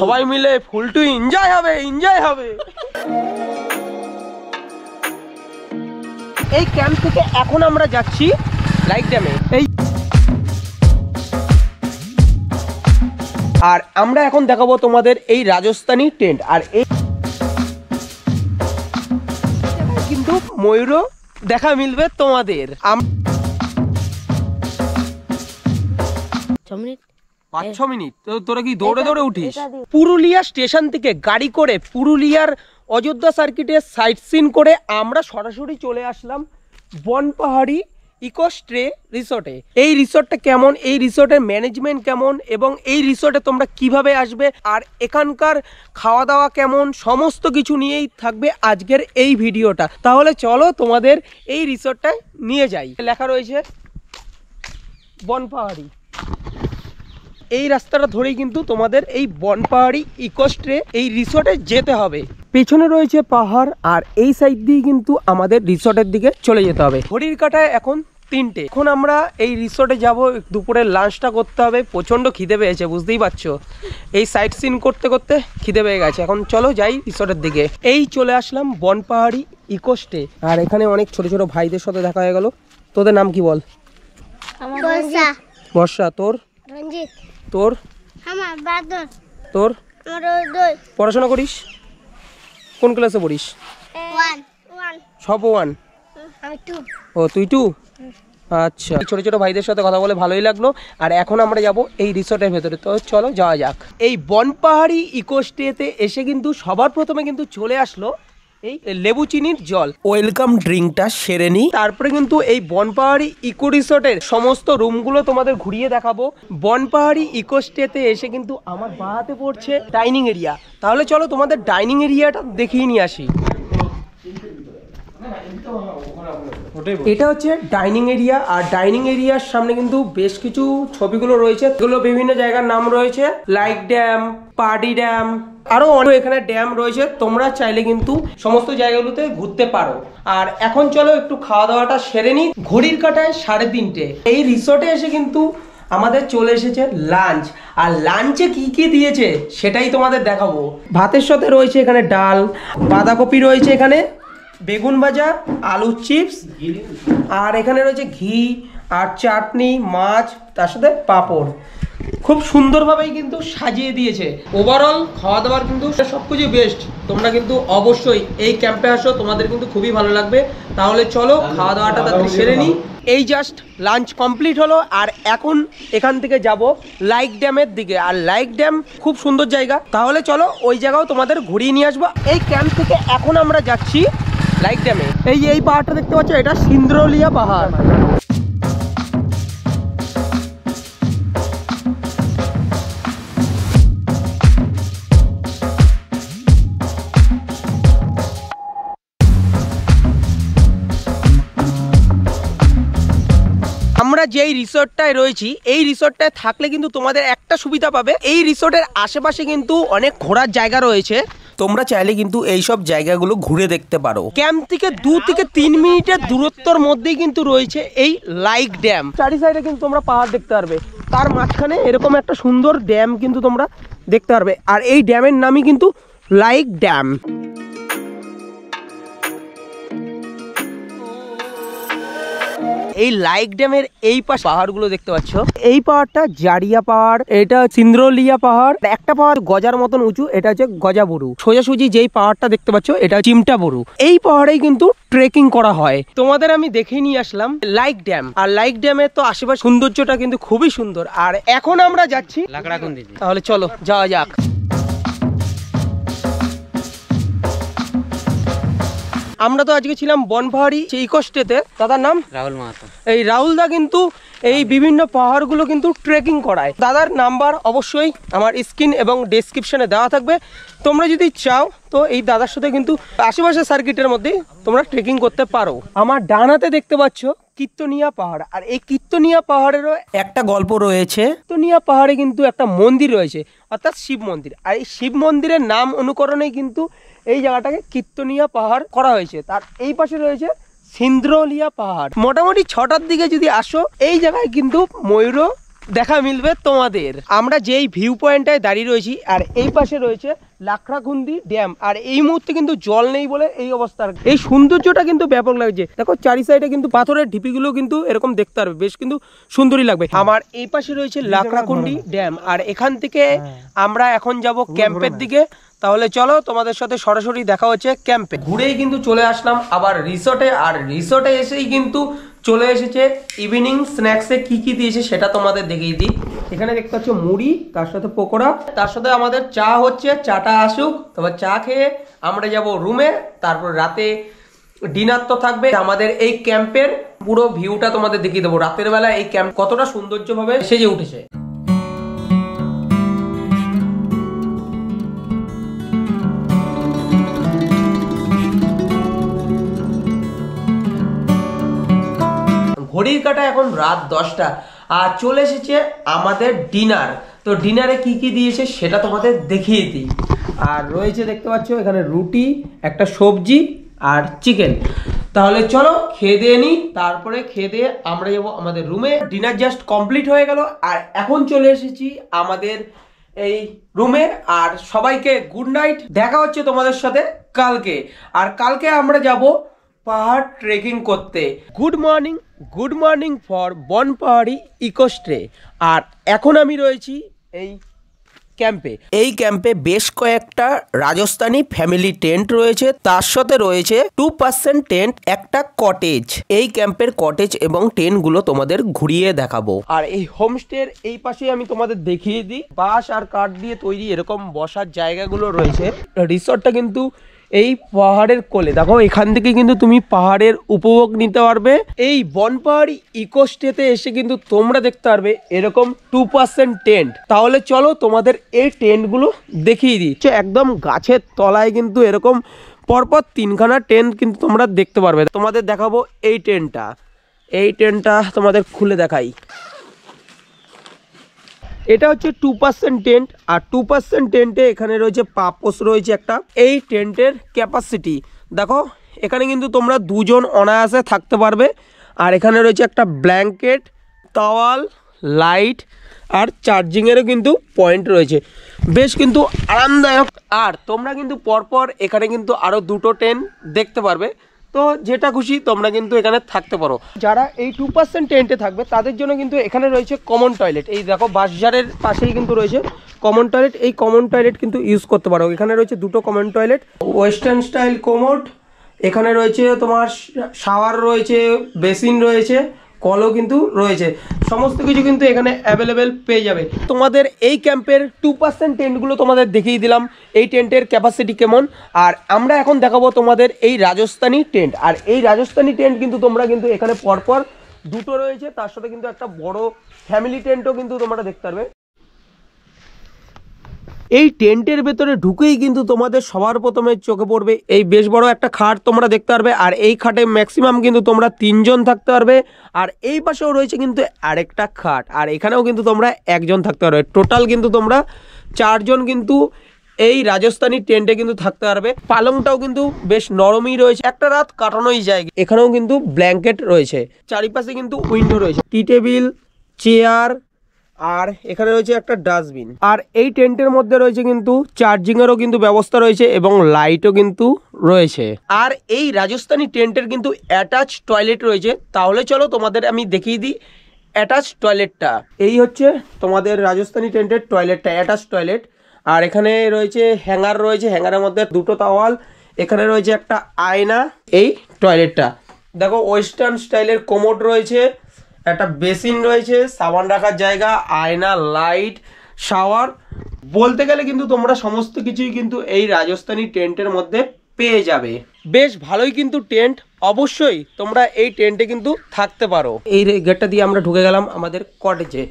সবাই মিলে full to enjoy হবে এনজয় হবে এই ক্যাম্প থেকে এখন আমরা যাচ্ছি লাইক ড্যামে এই আর আমরা এখন দেখাবো তোমাদের এই রাজস্থানি টেন্ট আর এই কিন্তু ময়ূর দেখা মিলবে তোমাদের পাঁচ ছ মিনিট তো তোরা কি দৌড়ে দৌড়ে উঠিস পুরুলিয়া স্টেশন থেকে গাড়ি করে পুরুলিয়ার অযোধ্যা সার্কিটে সাইট সিন করে আমরা সরাসরি চলে আসলাম বনপাহাড়ি ইকোস্ট্রে রিসর্টে এই রিসর্টটা কেমন এই রিসর্টের ম্যানেজমেন্ট কেমন এবং এই রিসর্টে তোমরা কিভাবে আসবে আর এখানকার খাওয়া দাওয়া কেমন সমস্ত কিছু নিয়েই থাকবে আজকের এই ভিডিওটা তাহলে চলো তোমাদের এই রিসর্টটায় নিয়ে যাই লেখা রয়েছে বনপাহাড়ি এই রাস্তাটা ধরেই কিন্তু তোমাদের এই বনপাহাড়ি ইকোস্ট্রে এই রিসোর্টে যেতে হবে পেছনে রয়েছে পাহাড় আর এই সাইড দিয়ে কিন্তু আমাদের রিসোর্টের দিকে চলে যেতে হবে ঘড়ির কাটায় এখন তিনটে এখন আমরা এই রিসোর্টে যাব দুপুরে লাঞ্চটা করতে হবে প্রচণ্ড খিদে পেয়েছে বুঝতেই পারছো এই সাইট সিন করতে করতে খিদে পেয়ে গেছে এখন চলো যাই রিসোর্টের দিকে এই চলে আসলাম বনপাহাড়ি ইকোস্টে আর এখানে অনেক ছোট ছোট ভাইদের সাথে দেখা হয়ে গেল তোদের নাম কি বল বর্ষা তোর রঞ্জিত তোর আমার বাদর তোর আমার দুই পড়াশোনা করিস কোন ক্লাসে পড়িস ওয়ান ওয়ান সব ওয়ান আমি টু ও তুই টু আচ্ছা ছোট ছোট ভাইদের সাথে কথা বলে ভালোই লাগলো আর এখন আমরা যাব এই রিসোর্টের ভেতরে তো চলো যাওয়া যাক এই বনপাহাড়ি ইকোস্টেতে এসে কিন্তু সবার প্রথমে কিন্তু চলে আসলো এই লেবু চিনির জল ওয়েলকাম ড্রিঙ্কটা সেরে নিই তারপরে কিন্তু এই বনপাহাড়ি ইকো রিসোর্টের সমস্ত রুমগুলো তোমাদের ঘুরিয়ে দেখাবো বনপাহাড়ি ইকো স্টেতে এসে কিন্তু আমার বাহাতে পড়ছে ডাইনিং এরিয়া তাহলে চলো তোমাদের ডাইনিং এরিয়াটা দেখিয়ে নিয়ে আসি এটা হচ্ছে ডাইনিং এরিয়া আর ডাইনিং এরিয়ার সামনে কিন্তু বেশ কিছু ছবিগুলো রয়েছে এগুলো বিভিন্ন জায়গার নাম রয়েছে লাইক ড্যাম পার্টি ড্যাম আরও অনেক এখানে ড্যাম রয়েছে তোমরা চাইলে কিন্তু সমস্ত জায়গাগুলোতে ঘুরতে পারো আর এখন চলো একটু খাওয়া দাওয়াটা সেরে নিই ঘড়ির কাটায় সাড়ে তিনটে এই রিসোর্টে এসে কিন্তু আমাদের চলে এসেছে লাঞ্চ আর লাঞ্চে কি কি দিয়েছে সেটাই তোমাদের দেখাবো ভাতের সাথে রয়েছে এখানে ডাল বাঁধাকপি রয়েছে এখানে বেগুন ভাজা আলু চিপস আর এখানে রয়েছে ঘি আর চাটনি মাছ তার সাথে পাঁপড় খুব সুন্দরভাবেই কিন্তু সাজিয়ে দিয়েছে ওভারঅল খাওয়া দাওয়ার কিন্তু সবকিছু বেস্ট তোমরা কিন্তু অবশ্যই এই ক্যাম্পে আসো তোমাদের কিন্তু খুবই ভালো লাগবে তাহলে চলো খাওয়া দাওয়াটা তাদের সেরে নিই এই জাস্ট লাঞ্চ কমপ্লিট হলো আর এখন এখান থেকে যাব লাইক ড্যামের দিকে আর লাইক ড্যাম খুব সুন্দর জায়গা তাহলে চলো ওই জায়গাও তোমাদের ঘুরিয়ে নিয়ে আসবো এই ক্যাম্প থেকে এখন আমরা যাচ্ছি লাইক ড্যামে এই এই পাহাড়টা দেখতে পাচ্ছ এটা সিন্দ্রলিয়া পাহাড় যেই রিসোর্টটায় রয়েছি এই রিসোর্টটায় থাকলে কিন্তু তোমাদের একটা সুবিধা পাবে এই রিসোর্টের আশেপাশে কিন্তু অনেক ঘোরার জায়গা রয়েছে তোমরা চাইলে কিন্তু এই সব জায়গাগুলো ঘুরে দেখতে পারো ক্যাম্প থেকে দু থেকে তিন মিনিটের দূরত্বর মধ্যেই কিন্তু রয়েছে এই লাইক ড্যাম চারি সাইডে কিন্তু তোমরা পাহাড় দেখতে পারবে তার মাঝখানে এরকম একটা সুন্দর ড্যাম কিন্তু তোমরা দেখতে পারবে আর এই ড্যামের নামই কিন্তু লাইক ড্যাম এই লাইক ড্যামের এই পাশ পাহাড়গুলো দেখতে পাচ্ছ এই পাহাড়টা জারিয়া পাহাড় এটা সিন্দ্রলিয়া পাহাড় একটা পাহাড় গজার মতন উঁচু এটা হচ্ছে গজা বরু সোজাসুজি যেই পাহাড়টা দেখতে পাচ্ছ এটা চিমটা বরু এই পাহাড়েই কিন্তু ট্রেকিং করা হয় তোমাদের আমি দেখে নিয়ে আসলাম লাইক ড্যাম আর লাইক ড্যামের তো আশেপাশে সৌন্দর্যটা কিন্তু খুবই সুন্দর আর এখন আমরা যাচ্ছি তাহলে চলো যাওয়া যাক আমরা তো আজকে ছিলাম বনপাহাড়ি সেই ইকোস্টেতে দাদার নাম রাহুল মাহাতো এই রাহুলদা কিন্তু এই বিভিন্ন পাহাড়গুলো কিন্তু ট্রেকিং করায় দাদার নাম্বার অবশ্যই আমার স্ক্রিন এবং ডিসক্রিপশনে দেওয়া থাকবে তোমরা যদি চাও তো এই দাদার সাথে কিন্তু আশেপাশের সার্কিটের মধ্যে তোমরা ট্রেকিং করতে পারো আমার ডানাতে দেখতে পাচ্ছ কীর্তনিয়া পাহাড় আর এই কীর্তনিয়া পাহাড়েরও একটা গল্প রয়েছে কীর্তনিয়া পাহাড়ে কিন্তু একটা মন্দির রয়েছে অর্থাৎ শিব মন্দির আর এই শিব মন্দিরের নাম অনুকরণে কিন্তু এই জায়গাটাকে কীর্তনিয়া পাহাড় করা হয়েছে তার এই পাশে রয়েছে সিন্দ্রলিয়া পাহাড় মোটামুটি ছটার দিকে যদি আসো এই জায়গায় কিন্তু ময়ূরও দেখা মিলবে তোমাদের আমরা যেই ভিউ পয়েন্টটায় দাঁড়িয়ে রয়েছি আর এই পাশে রয়েছে লাখড়াখুন্দি ড্যাম আর এই মুহূর্তে কিন্তু জল নেই বলে এই অবস্থা এই সৌন্দর্যটা কিন্তু ব্যাপক লাগছে দেখো চারি সাইডে কিন্তু পাথরের ঢিপিগুলো কিন্তু এরকম দেখতে পারবে বেশ কিন্তু সুন্দরই লাগবে আমার এই পাশে রয়েছে লাখড়াখুন্ডি ড্যাম আর এখান থেকে হ্যাঁ। আমরা এখন যাব ক্যাম্পের দিকে তাহলে চলো তোমাদের সাথে সরাসরি দেখা হচ্ছে ক্যাম্পে ঘুরেই কিন্তু চলে আসলাম আবার রিসোর্টে আর রিসোর্টে এসেই কিন্তু চলে এসেছে ইভিনিং স্ন্যাক্সে কি কি দিয়েছে সেটা তোমাদের দেখিয়ে দিই এখানে দেখতে পাচ্ছ মুড়ি তার সাথে পকোড়া তার সাথে আমাদের চা হচ্ছে চাটা আসুক তারপর চা খেয়ে আমরা যাব রুমে তারপর রাতে ডিনার তো থাকবে আমাদের এই ক্যাম্পের পুরো ভিউটা তোমাদের দেখিয়ে দেবো রাতের বেলা এই ক্যাম্প কতটা সৌন্দর্যভাবে সেজে উঠেছে ঘড়ির কাটা এখন রাত দশটা আর চলে এসেছে আমাদের ডিনার তো ডিনারে কি কি দিয়েছে সেটা তোমাদের দেখিয়ে দিই আর রয়েছে দেখতে পাচ্ছ এখানে রুটি একটা সবজি আর চিকেন তাহলে চলো খেয়ে দিয়ে নিই তারপরে খেয়ে দিয়ে আমরা যাবো আমাদের রুমে ডিনার জাস্ট কমপ্লিট হয়ে গেল আর এখন চলে এসেছি আমাদের এই রুমে আর সবাইকে গুড নাইট দেখা হচ্ছে তোমাদের সাথে কালকে আর কালকে আমরা যাব পাহাড় ট্রেকিং করতে good morning good morning for Banpahari ইকোস্ট্রে আর এখন আমি রয়েছি এই ক্যাম্পে এই ক্যাম্পে বেশ কয়েকটা রাজস্থানী ফ্যামিলি টেন্ট রয়েছে তার সাথে রয়েছে টু পার্সেন্ট টেন্ট একটা কটেজ এই ক্যাম্পের কটেজ এবং টেন্টগুলো তোমাদের ঘুরিয়ে দেখাবো আর এই হোমস্টের এই পাশে আমি তোমাদের দেখিয়ে দিই বাঁশ আর কাঠ দিয়ে তৈরি এরকম বসার জায়গাগুলো রয়েছে রিসর্টটা কিন্তু এই পাহাড়ের কোলে দেখো এখান থেকে কিন্তু তুমি পাহাড়ের উপভোগ নিতে পারবে এই বনপাহাড়ি ইকোস্টেতে এসে কিন্তু তোমরা দেখতে পারবে এরকম টু পার্সেন্ট টেন্ট তাহলে চলো তোমাদের এই টেন্টগুলো দেখিয়ে দিই একদম গাছের তলায় কিন্তু এরকম পরপর তিনখানা টেন্ট কিন্তু তোমরা দেখতে পারবে তোমাদের দেখাবো এই টেন্টটা এই টেন্টটা তোমাদের খুলে দেখাই এটা হচ্ছে টু পার্সেন্ট টেন্ট আর টু পার্সেন্ট টেন্টে এখানে রয়েছে পাপোস রয়েছে একটা এই টেন্টের ক্যাপাসিটি দেখো এখানে কিন্তু তোমরা দুজন অনায়াসে থাকতে পারবে আর এখানে রয়েছে একটা ব্ল্যাঙ্কেট তাওয়াল লাইট আর চার্জিংয়েরও কিন্তু পয়েন্ট রয়েছে বেশ কিন্তু আরামদায়ক আর তোমরা কিন্তু পরপর এখানে কিন্তু আরও দুটো টেন্ট দেখতে পারবে তো যেটা খুশি তোমরা কিন্তু এখানে থাকতে পারো যারা এই টু পার্সেন্ট টেন্টে থাকবে তাদের জন্য কিন্তু এখানে রয়েছে কমন টয়লেট এই দেখো বাসজারের পাশেই কিন্তু রয়েছে কমন টয়লেট এই কমন টয়লেট কিন্তু ইউজ করতে পারো এখানে রয়েছে দুটো common toilet western style commode এখানে রয়েছে তোমার শাওয়ার রয়েছে বেসিন রয়েছে কলও কিন্তু রয়েছে সমস্ত কিছু কিন্তু এখানে অ্যাভেলেবেল পেয়ে যাবে তোমাদের এই ক্যাম্পের টু পার্সেন্ট টেন্টগুলো তোমাদের দেখিয়ে দিলাম এই টেন্টের ক্যাপাসিটি কেমন আর আমরা এখন দেখাবো তোমাদের এই রাজস্থানী টেন্ট আর এই রাজস্থানী টেন্ট কিন্তু তোমরা কিন্তু এখানে পরপর দুটো রয়েছে তার সাথে কিন্তু একটা বড় ফ্যামিলি টেন্টও কিন্তু তোমরা দেখতে পারবে এই টেন্টের ভেতরে ঢুকেই কিন্তু তোমাদের সবার প্রথমে চোখে পড়বে এই বেশ বড় একটা খাট তোমরা দেখতে পারবে আর এই খাটে ম্যাক্সিমাম কিন্তু তোমরা তিনজন থাকতে পারবে আর এই পাশেও রয়েছে কিন্তু আরেকটা খাট আর এখানেও কিন্তু তোমরা একজন থাকতে পারবে টোটাল কিন্তু তোমরা চারজন কিন্তু এই রাজস্থানী টেন্টে কিন্তু থাকতে পারবে পালংটাও কিন্তু বেশ নরমই রয়েছে একটা রাত কাটানোই যায় এখানেও কিন্তু ব্ল্যাঙ্কেট রয়েছে চারিপাশে কিন্তু উইন্ডো রয়েছে টি টেবিল চেয়ার আর এখানে রয়েছে একটা ডাস্টবিন আর এই টেন্টের মধ্যে রয়েছে কিন্তু চার্জিংয়েরও কিন্তু ব্যবস্থা রয়েছে এবং লাইটও কিন্তু রয়েছে আর এই রাজস্থানি টেন্টের কিন্তু অ্যাটাচ টয়লেট রয়েছে তাহলে চলো তোমাদের আমি দেখিয়ে দিই অ্যাটাচ টয়লেটটা এই হচ্ছে তোমাদের রাজস্থানি টেন্টের টয়লেটটা অ্যাটাচ টয়লেট আর এখানে রয়েছে হ্যাঙ্গার রয়েছে হ্যাঙ্গারের মধ্যে দুটো তাওয়াল এখানে রয়েছে একটা আয়না এই টয়লেটটা দেখো ওয়েস্টার্ন স্টাইলের কোমোড রয়েছে একটা বেসিন রয়েছে সাবান রাখার জায়গা আয়না লাইট শাওয়ার বলতে গেলে কিন্তু তোমরা সমস্ত কিছুই কিন্তু এই রাজস্থানী টেন্টের মধ্যে পেয়ে যাবে বেশ ভালোই কিন্তু টেন্ট অবশ্যই তোমরা এই টেন্টে কিন্তু থাকতে পারো এই গেটটা দিয়ে আমরা ঢুকে গেলাম আমাদের কটেজে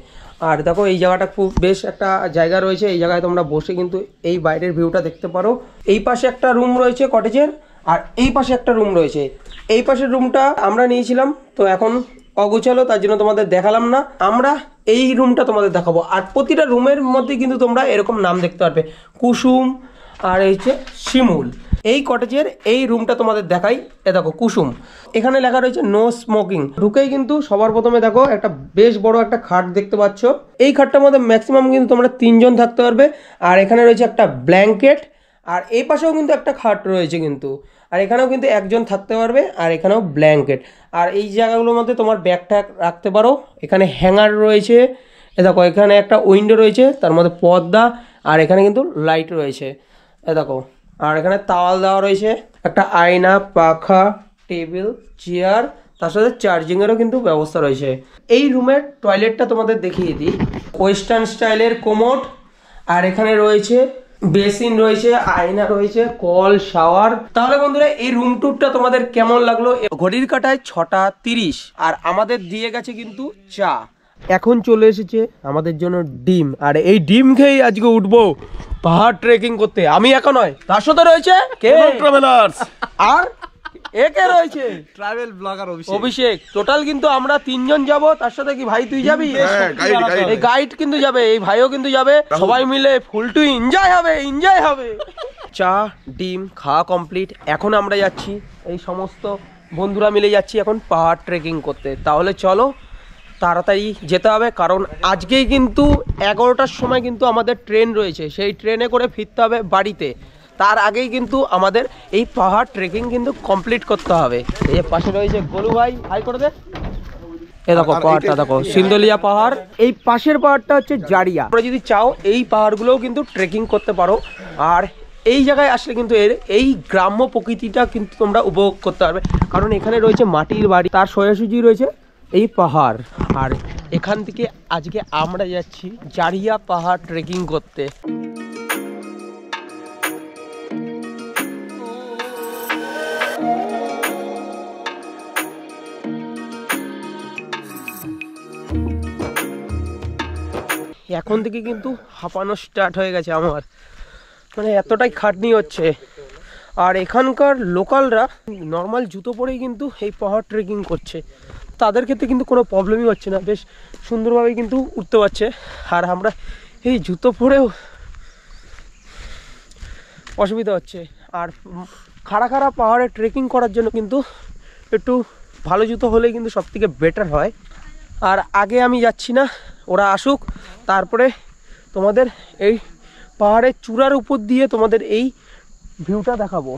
আর দেখো এই জায়গাটা খুব বেশ একটা জায়গা রয়েছে এই জায়গায় তোমরা বসে কিন্তু এই বাইরের ভিউটা দেখতে পারো এই পাশে একটা রুম রয়েছে কটেজের আর এই পাশে একটা রুম রয়েছে এই পাশের রুমটা আমরা নিয়েছিলাম তো এখন অগোছালো তার জন্য তোমাদের দেখালাম না আমরা এই রুমটা তোমাদের দেখাবো আর প্রতিটা রুমের মধ্যে কিন্তু তোমরা এরকম নাম দেখতে পারবে কুসুম আর হচ্ছে শিমুল এই কটেজের এই রুমটা তোমাদের দেখাই এ দেখো কুসুম এখানে লেখা রয়েছে নো স্মোকিং ঢুকেই কিন্তু সবার প্রথমে দেখো একটা বেশ বড় একটা খাট দেখতে পাচ্ছ এই খাটটার মধ্যে ম্যাক্সিমাম কিন্তু তোমরা তিনজন থাকতে পারবে আর এখানে রয়েছে একটা ব্ল্যাঙ্কেট আর এই পাশেও কিন্তু একটা খাট রয়েছে কিন্তু আর এখানেও কিন্তু একজন থাকতে পারবে আর এখানেও ব্ল্যাঙ্কেট আর এই জায়গাগুলোর মধ্যে তোমার ব্যাগ ট্যাগ রাখতে পারো এখানে হ্যাঙ্গার রয়েছে এ দেখো এখানে একটা উইন্ডো রয়েছে তার মধ্যে পর্দা আর এখানে কিন্তু লাইট রয়েছে এ দেখো আর এখানে তাওয়াল দেওয়া রয়েছে একটা আয়না পাখা টেবিল চেয়ার তার সাথে চার্জিংয়েরও কিন্তু ব্যবস্থা রয়েছে এই রুমের টয়লেটটা তোমাদের দেখিয়ে দিই ওয়েস্টার্ন স্টাইলের কোমোট আর এখানে রয়েছে বেসিন রয়েছে আয়না রয়েছে কল শাওয়ার তাহলে বন্ধুরা এই রুম টুরটা তোমাদের কেমন লাগলো ঘড়ির কাটায় ছটা তিরিশ আর আমাদের দিয়ে গেছে কিন্তু চা এখন চলে এসেছে আমাদের জন্য ডিম আর এই ডিম খেয়েই আজকে উঠবো পাহাড় ট্রেকিং করতে আমি একা নয় তার সাথে রয়েছে আর একে রয়েছে travel blogger Abhishek Abhishek total কিন্তু আমরা তিনজন যাব তার সাথে কি ভাই তুই যাবি হ্যাঁ, এই গাইড কিন্তু যাবে এই ভাইও কিন্তু যাবে সবাই মিলে ফুল টু এনজয় হবে এনজয় হবে চা ডিম খাওয়া কমপ্লিট এখন আমরা যাচ্ছি এই সমস্ত বন্ধুরা মিলে যাচ্ছি এখন পাহাড় ট্রেকিং করতে তাহলে চলো তাড়াতাড়ি যেতে হবে কারণ আজকেই কিন্তু এগারোটার সময় কিন্তু আমাদের ট্রেন রয়েছে সেই ট্রেনে করে ফিরতে হবে বাড়িতে তার আগেই কিন্তু আমাদের এই পাহাড় ট্রেকিং কিন্তু কমপ্লিট করতে হবে এই যে পাশে রয়েছে গোলু ভাই হাই করে দে এ দেখো পাহাড়টা দেখো সিন্দলিয়া পাহাড় এই পাশের পাহাড়টা হচ্ছে জারিয়া তোমরা যদি চাও এই পাহাড়গুলোও কিন্তু ট্রেকিং করতে পারো আর এই জায়গায় আসলে কিন্তু এর এই গ্রাম্য প্রকৃতিটা কিন্তু তোমরা উপভোগ করতে পারবে কারণ এখানে রয়েছে মাটির বাড়ি তার সোজাসুজি রয়েছে এই পাহাড় আর এখান থেকে আজকে আমরা যাচ্ছি জারিয়া পাহাড় ট্রেকিং করতে এখন থেকে কিন্তু হাঁপানো স্টার্ট হয়ে গেছে আমার মানে এতটাই খাটনি হচ্ছে আর এখানকার লোকালরা নর্মাল জুতো পরেই কিন্তু এই পাহাড় ট্রেকিং করছে তাদের ক্ষেত্রে কিন্তু কোনো প্রবলেমই হচ্ছে না বেশ সুন্দরভাবে কিন্তু উঠতে পারছে আর আমরা এই জুতো পরেও অসুবিধা হচ্ছে আর খাড়া খাড়া পাহাড়ে ট্রেকিং করার জন্য কিন্তু একটু ভালো জুতো হলে কিন্তু সবথেকে বেটার হয় আর আগে আমি যাচ্ছি না ওরা আসুক তারপরে তোমাদের এই পাহাড়ের চূড়ার উপর দিয়ে তোমাদের এই ভিউটা দেখাবো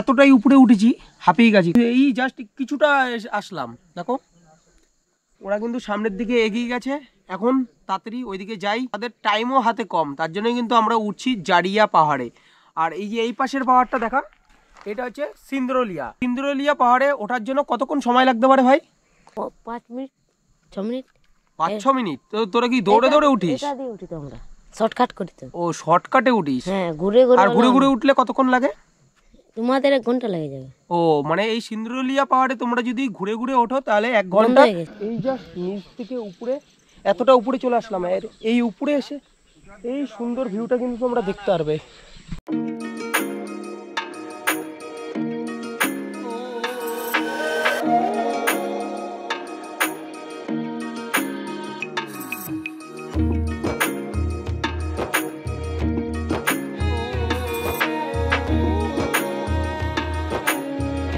এতটাই উপরে উঠেছি হাঁপিয়ে গেছি এই জাস্ট কিছুটা আসলাম দেখো ওরা কিন্তু সামনের দিকে এগিয়ে গেছে এখন তাড়াতাড়ি ওইদিকে যাই তাদের টাইমও হাতে কম তার জন্যই কিন্তু আমরা উঠছি জারিয়া পাহাড়ে আর এই যে এই পাশের পাহাড়টা দেখা এটা হচ্ছে সিন্দ্রলিয়া সিন্দ্রলিয়া পাহাড়ে ওঠার জন্য কতক্ষণ সময় লাগতে পারে ভাই পাঁচ মিনিট ছ মিনিট পাঁচ হ্যাঁ। ছ মিনিট তো তোরা কি দৌড়ে দৌড়ে উঠিস শর্টকাট করি ও শর্টকাটে উঠিস হ্যাঁ, আর ঘুরে ঘুরে উঠলে কতক্ষণ লাগে তোমাদের এক ঘন্টা যাবে ও মানে এই সিন্দ্রলিয়া পাহাড়ে তোমরা যদি ঘুরে ঘুরে ওঠো তাহলে এক ঘন্টা এই জাস্ট নিচ থেকে উপরে এতটা উপরে চলে আসলাম এই উপরে এসে এই সুন্দর ভিউটা কিন্তু তোমরা দেখতে পারবে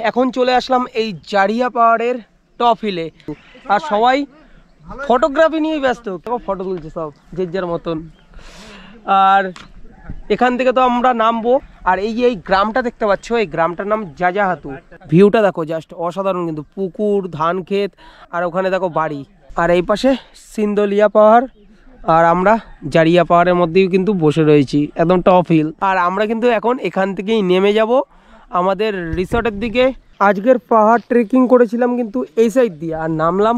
এখন চলে আসলাম এই জারিয়া পাহাড়ের টপ হিলে আর সবাই ফটোগ্রাফি নিয়েই ব্যস্ত কেমন ফটো তুলছে সব যে যার মতন আর এখান থেকে তো আমরা নামবো আর এই যে এই গ্রামটা দেখতে পাচ্ছ এই গ্রামটার নাম জাজাহাতু ভিউটা দেখো জাস্ট অসাধারণ কিন্তু পুকুর ধান ক্ষেত আর ওখানে দেখো বাড়ি আর এই পাশে সিন্দলিয়া পাহাড় আর আমরা জারিয়া পাহাড়ের মধ্যেই কিন্তু বসে রয়েছি একদম টপ হিল আর আমরা কিন্তু এখন এখান থেকেই নেমে যাব আমাদের রিসর্টের দিকে আজকের পাহাড় ট্রেকিং করেছিলাম কিন্তু এই সাইড দিয়ে আর নামলাম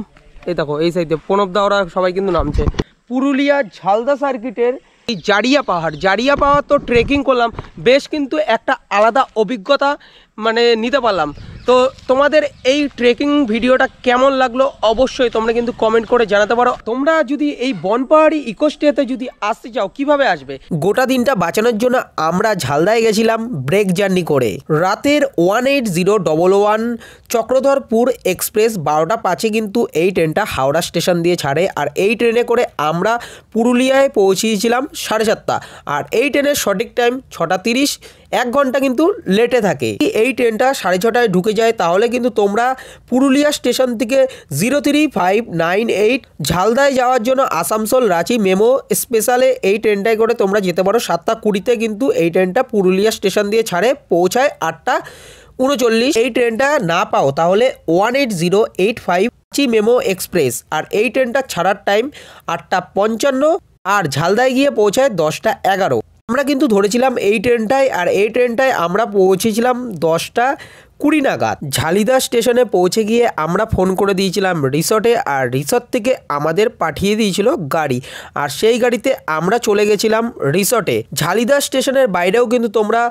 এই দেখো এই সাইডে প্রণব দা ওরা সবাই কিন্তু নামছে পুরুলিয়া ঝালদা সার্কিটের এই জারিয়া পাহাড় জারিয়া পাহাড় তো ট্রেকিং করলাম বেশ কিন্তু একটা আলাদা অভিজ্ঞতা মানে নিতে পারলাম তো তোমাদের এই ট্রেকিং ভিডিওটা কেমন লাগলো অবশ্যই তোমরা কিন্তু কমেন্ট করে জানাতে পারো তোমরা যদি এই বনপাহাড়ি ইকোস্টেতে যদি আসতে চাও কিভাবে আসবে গোটা দিনটা বাঁচানোর জন্য আমরা ঝালদায় গেছিলাম ব্রেক জার্নি করে রাতের one eight zero double one Chakradharpur express বারোটা পাঁচে কিন্তু এই ট্রেনটা হাওড়া স্টেশন দিয়ে ছাড়ে আর এই ট্রেনে করে আমরা পুরুলিয়ায় পৌঁছিয়েছিলাম সাড়ে সাতটা আর এই ট্রেনের সঠিক টাইম ছটা তিরিশ এক ঘন্টা কিন্তু লেটে থাকে এই ট্রেনটা সাড়ে ছটায় ঢুকে যায় তাহলে কিন্তু তোমরা পুরুলিয়া স্টেশন থেকে zero three five nine eight ঝালদায় যাওয়ার জন্য আসামসোল রাঁচি মেমো স্পেশালে এই ট্রেনটায় করে তোমরা যেতে পারো সাতটা কুড়িতে কিন্তু এই ট্রেনটা পুরুলিয়া স্টেশন দিয়ে ছাড়ে পৌঁছায় আটটা উনচল্লিশ এই ট্রেনটা না পাও তাহলে one eight zero eight five চি মেমো এক্সপ্রেস আর এই ট্রেনটা ছাড়ার টাইম আটটা পঞ্চান্ন আর ঝালদায় গিয়ে পৌঁছায় দশটা এগারো আমরা কিন্তু ধরেছিলাম এই ট্রেনটায় আর এই ট্রেনটায় আমরা পৌঁছেছিলাম দশটা কুড়ি নাগাদ ঝালিদা স্টেশনে পৌঁছে গিয়ে আমরা ফোন করে দিয়েছিলাম রিসর্টে আর রিসর্ট থেকে আমাদের পাঠিয়ে দিয়েছিল গাড়ি আর সেই গাড়িতে আমরা চলে গেছিলাম রিসর্টে ঝালিদা স্টেশনের বাইরেও কিন্তু তোমরা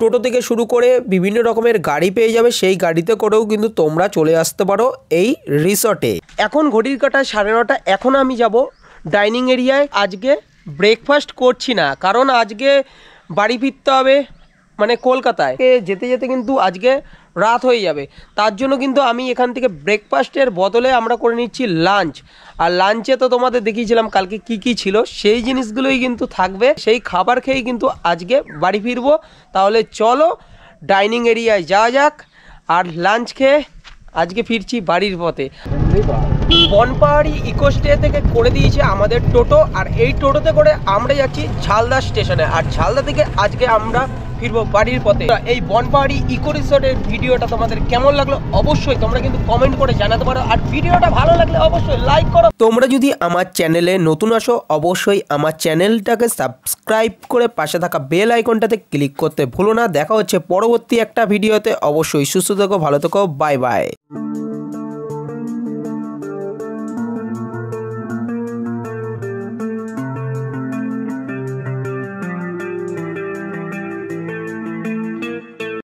টোটো থেকে শুরু করে বিভিন্ন রকমের গাড়ি পেয়ে যাবে সেই গাড়িতে করেও কিন্তু তোমরা চলে আসতে পারো এই রিসর্টে এখন ঘড়ির কাটা সাড়ে নটা এখন আমি যাব ডাইনিং এরিয়ায় আজকে ব্রেকফাস্ট করছি না কারণ আজকে বাড়ি ফিরতে হবে মানে কলকাতায় যেতে যেতে কিন্তু আজকে রাত হয়ে যাবে তার জন্য কিন্তু আমি এখান থেকে ব্রেকফাস্টের বদলে আমরা করে নিচ্ছি লাঞ্চ আর লাঞ্চে তো তোমাদের দেখিয়েছিলাম কালকে কি কি ছিল সেই জিনিসগুলোই কিন্তু থাকবে সেই খাবার খেয়েই কিন্তু আজকে বাড়ি ফিরবো তাহলে চলো ডাইনিং এরিয়ায় যাওয়া যাক আর লাঞ্চ খেয়ে আজকে ফিরছি বাড়ির পথে বনপাহাড়ি ইকোস্টে থেকে করে দিয়েছে আমাদের টোটো আর এই টোটোতে করে আমরা যাচ্ছি ঝালদা স্টেশনে আর ঝালদা থেকে আজকে আমরা ফিরবো বাড়ির পথে এই বনপাহাড়ি ইকো রিসোর্টের ভিডিওটা তোমাদের কেমন লাগলো অবশ্যই তোমরা কিন্তু কমেন্ট করে জানাতে পারো আর ভিডিওটা ভালো লাগলে অবশ্যই লাইক করো তোমরা যদি আমার চ্যানেলে নতুন আসো অবশ্যই আমার চ্যানেলটাকে সাবস্ক্রাইব করে পাশে থাকা বেল আইকনটাতে ক্লিক করতে ভুলো না দেখা হচ্ছে পরবর্তী একটা ভিডিওতে অবশ্যই সুস্থ থেকো ভালো থেকো বাই বাই